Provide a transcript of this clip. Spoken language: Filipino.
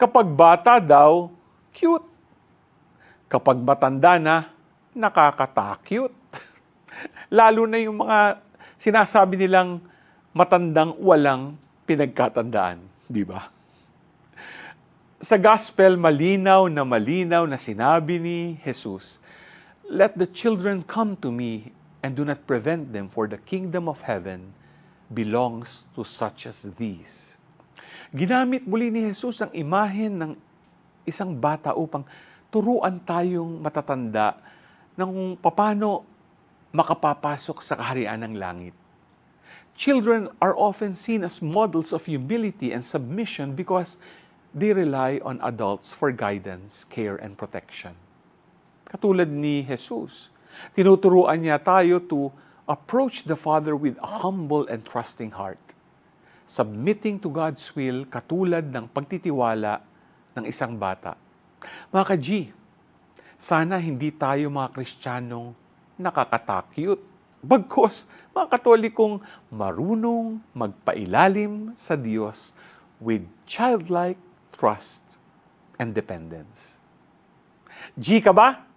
Kapag bata daw, cute. Kapag matanda na, nakakatakute. Lalo na yung mga sinasabi nilang matandang walang pinagkatandaan, di ba? Sa gospel, malinaw na malinaw na sinabi ni Jesus, Let the children come to me and do not prevent them, for the kingdom of heaven belongs to such as these. Ginamit muli ni Jesus ang imahen ng isang bata upang turuan tayong matatanda ng papano makapapasok sa kaharian ng langit. Children are often seen as models of humility and submission because they rely on adults for guidance, care, and protection. Katulad ni Jesus, tinuturuan niya tayo to approach the Father with a humble and trusting heart – submitting to God's will katulad ng pagtitiwala ng isang bata. Mga ka-G, sana hindi tayo mga Kristiyanong nakakatakyot. Bagkos, mga Katolikong marunong magpailalim sa Diyos with childlike trust and dependence. G ka ba?